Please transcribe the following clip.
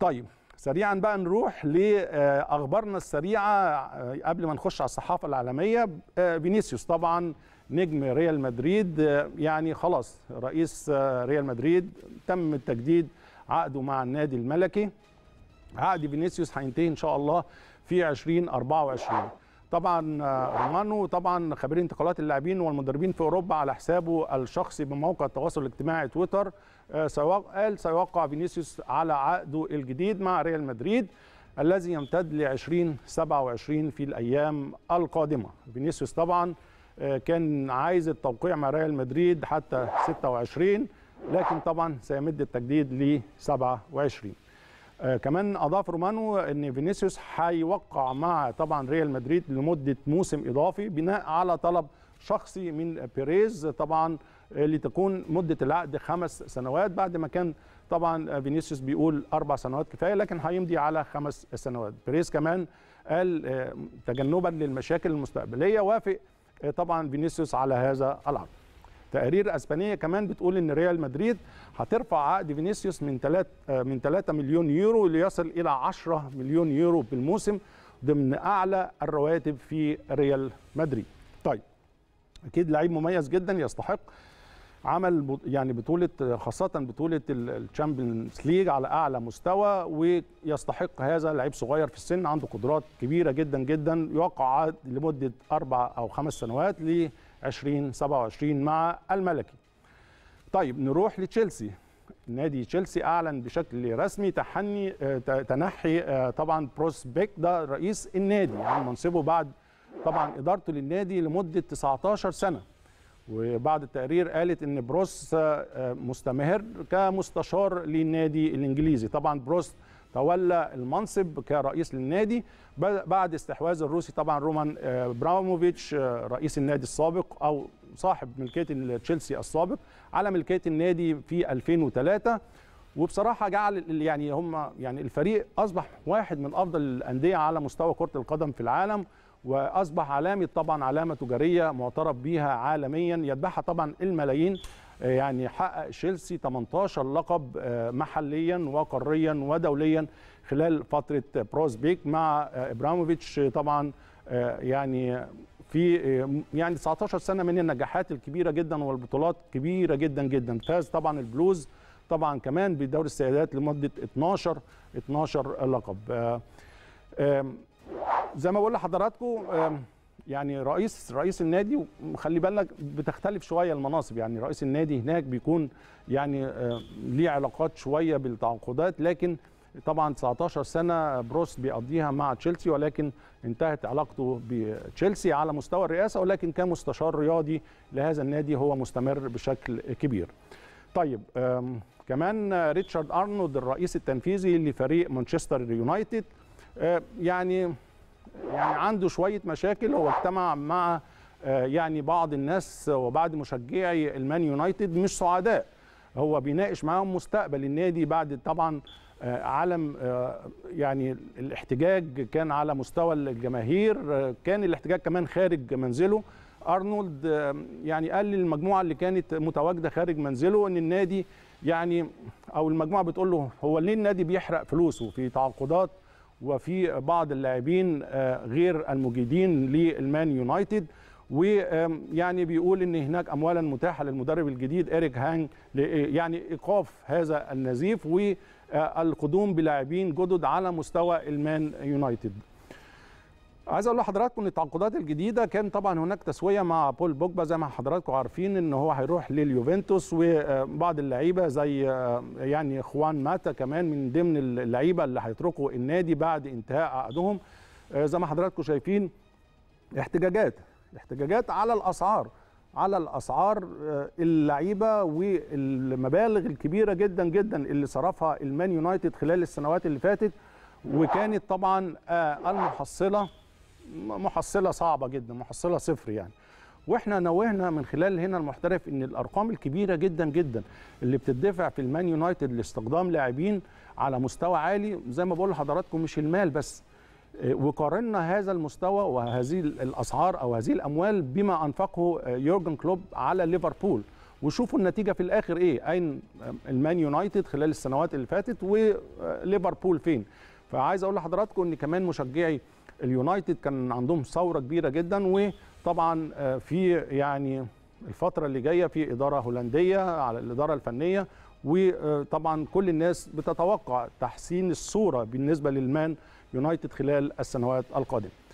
طيب سريعا بقى نروح لاخبارنا آه، السريعه آه، قبل ما نخش على الصحافه العالميه آه، فينيسيوس طبعا نجم ريال مدريد يعني خلاص رئيس ريال مدريد تم التجديد عقده مع النادي الملكي عقد فينيسيوس هينتهي ان شاء الله في 2024 طبعا آه، رومانو طبعا خبير انتقالات اللاعبين والمدربين في اوروبا على حسابه الشخصي بموقع التواصل الاجتماعي تويتر آه، قال سيوقع فينيسيوس على عقده الجديد مع ريال مدريد الذي يمتد ل 2027 في الايام القادمه فينيسيوس طبعا آه، كان عايز التوقيع مع ريال مدريد حتى 26 لكن طبعا سيمد التجديد ل 27 آه كمان اضاف رومانو ان فينيسيوس هيوقع مع طبعا ريال مدريد لمده موسم اضافي بناء على طلب شخصي من بيريز طبعا آه، لتكون مده العقد خمس سنوات بعد ما كان طبعا آه، فينيسيوس بيقول اربع سنوات كفايه لكن هيمضي على خمس سنوات بيريز كمان قال آه، تجنبا للمشاكل المستقبليه وافق طبعا فينيسيوس على هذا العرض تقارير اسبانيه كمان بتقول ان ريال مدريد هترفع عقد فينيسيوس من 3 آه، من 3 مليون يورو ليصل الى 10 مليون يورو بالموسم ضمن اعلى الرواتب في ريال مدريد طيب اكيد لعيب مميز جدا يستحق عمل يعني بطوله خاصه بطوله الشامبيونز ليج على اعلى مستوى ويستحق هذا لعيب صغير في السن عنده قدرات كبيره جدا جدا يوقع لمده اربع او خمس سنوات ل 2027 مع الملكي طيب نروح لتشيلسي نادي تشيلسي اعلن بشكل رسمي تحني تنحي آه، طبعا بروسبيك ده رئيس النادي يعني منصبه بعد طبعا ادارته للنادي لمده 19 سنه وبعد التقرير قالت ان بروس آه، مستمر كمستشار للنادي الانجليزي طبعا بروس تولى المنصب كرئيس للنادي بعد استحواذ الروسي طبعا رومان آه، براموفيتش آه، رئيس النادي السابق او صاحب ملكيه تشيلسي السابق على ملكيه النادي في 2003 وبصراحه جعل يعني هم يعني الفريق اصبح واحد من افضل الانديه على مستوى كره القدم في العالم واصبح علامه طبعا علامه تجاريه معترف بها عالميا يتبعها طبعا الملايين يعني حقق تشيلسي 18 لقب آه، محليا وقاريا ودوليا خلال فتره بيك مع آه، ابراموفيتش طبعا آه، يعني في يعني 19 سنه من النجاحات الكبيره جدا والبطولات كبيره جدا جدا فاز طبعا البلوز طبعا كمان بدوري السيدات لمده 12 12 لقب زي ما بقول لحضراتكم يعني رئيس رئيس النادي خلي بالك بتختلف شويه المناصب يعني رئيس النادي هناك بيكون يعني آه، ليه علاقات شويه بالتعاقدات لكن طبعا 19 سنه بروس بيقضيها مع تشيلسي ولكن انتهت علاقته بتشيلسي على مستوى الرئاسه ولكن كمستشار رياضي لهذا النادي هو مستمر بشكل كبير. طيب كمان ريتشارد ارنولد الرئيس التنفيذي لفريق مانشستر يونايتد آه، يعني يعني عنده شويه مشاكل هو اجتمع مع آه، يعني بعض الناس وبعض مشجعي المان يونايتد مش سعداء هو بيناقش معاهم مستقبل النادي بعد طبعا آه، علم آه، يعني الاحتجاج كان على مستوى الجماهير كان الاحتجاج كمان خارج منزله ارنولد يعني قال للمجموعه اللي كانت متواجده خارج منزله ان النادي يعني او المجموعه بتقول له هو ليه النادي بيحرق فلوسه في تعاقدات وفي بعض اللاعبين آه، غير المجيدين للمان يونايتد ويعني بيقول ان هناك اموالا متاحه للمدرب الجديد اريك هانج آه، يعني ايقاف هذا النزيف والقدوم آه، بلاعبين جدد على مستوى المان يونايتد عايز اقول لحضراتكم ان التعاقدات الجديده كان طبعا هناك تسويه مع بول بوجبا زي ما حضراتكم عارفين ان هو هيروح لليوفنتوس وبعض اللعيبه زي آه، يعني اخوان ماتا كمان من ضمن اللعيبه اللي هيتركوا النادي بعد انتهاء عقدهم آه، زي ما حضراتكم شايفين احتجاجات احتجاجات على الاسعار على الاسعار آه، اللعيبه والمبالغ الكبيره جدا جدا اللي صرفها المان يونايتد خلال السنوات اللي فاتت وكانت طبعا المحصله محصله صعبه جدا محصله صفر يعني واحنا نوهنا من خلال هنا المحترف ان الارقام الكبيره جدا جدا اللي بتدفع في المان يونايتد لاستقدام لاعبين على مستوى عالي زي ما بقول لحضراتكم مش المال بس آه، وقارنا هذا المستوى وهذه الاسعار او هذه الاموال بما انفقه آه، يورجن كلوب على ليفربول وشوفوا النتيجه في الاخر ايه اين آه، المان يونايتد خلال السنوات اللي فاتت وليفربول فين فعايز اقول لحضراتكم ان كمان مشجعي اليونايتد كان عندهم ثوره كبيره جدا وطبعا آه، في يعني الفتره اللي جايه في اداره هولنديه على الاداره الفنيه وطبعا كل الناس بتتوقع تحسين الصوره بالنسبه للمان يونايتد خلال السنوات القادمه